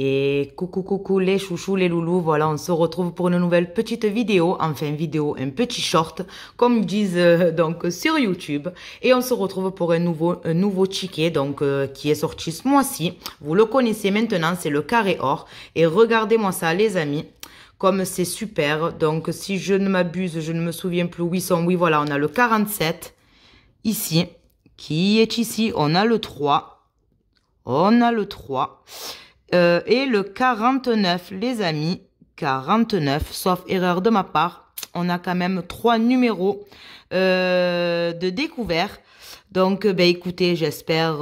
Et coucou coucou les chouchous, les loulous, voilà, on se retrouve pour une nouvelle petite vidéo, enfin vidéo, un petit short, comme disent euh, donc sur YouTube. Et on se retrouve pour un nouveau un nouveau ticket donc euh, qui est sorti ce mois-ci. Vous le connaissez maintenant, c'est le carré or. Et regardez-moi ça les amis, comme c'est super. Donc si je ne m'abuse, je ne me souviens plus où ils Oui voilà, on a le 47 ici, qui est ici, on a le 3, on a le 3. Euh, et le 49, les amis, 49, sauf erreur de ma part, on a quand même trois numéros euh, de découvert. Donc, euh, ben, écoutez, j'espère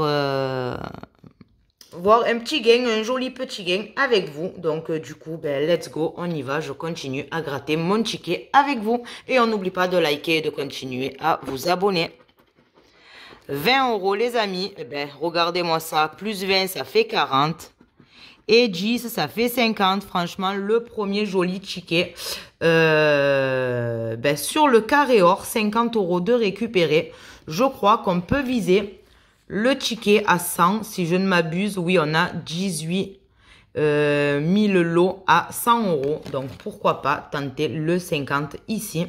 voir un petit gain, un joli petit gain avec vous. Donc, du coup, ben, let's go, on y va. Je continue à gratter mon ticket avec vous. Et on n'oublie pas de liker et de continuer à vous abonner. 20 euros, les amis. Eh ben, regardez-moi ça. Plus 20, ça fait 40 et 10, ça fait 50. Franchement, le premier joli ticket euh, ben, sur le carré or, 50 euros de récupérer. Je crois qu'on peut viser le ticket à 100, si je ne m'abuse. Oui, on a 18 000 euh, lots à 100 euros. Donc, pourquoi pas tenter le 50 ici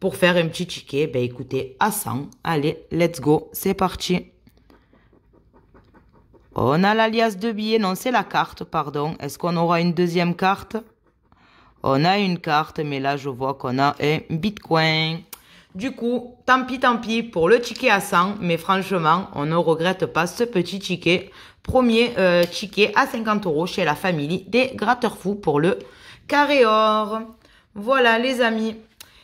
pour faire un petit ticket. Ben, écoutez, à 100. Allez, let's go. C'est parti. On a l'alias de billets, non, c'est la carte, pardon. Est-ce qu'on aura une deuxième carte On a une carte, mais là, je vois qu'on a un bitcoin. Du coup, tant pis, tant pis pour le ticket à 100, mais franchement, on ne regrette pas ce petit ticket. Premier euh, ticket à 50 euros chez la famille des gratteurs fous pour le carré or. Voilà les amis.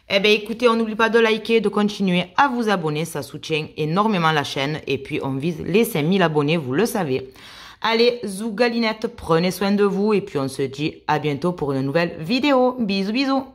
Eh bien, écoutez, on n'oublie pas de liker, de continuer à vous abonner. Ça soutient énormément la chaîne. Et puis, on vise les 5000 abonnés, vous le savez. Allez, Zougalinette, prenez soin de vous. Et puis, on se dit à bientôt pour une nouvelle vidéo. Bisous, bisous.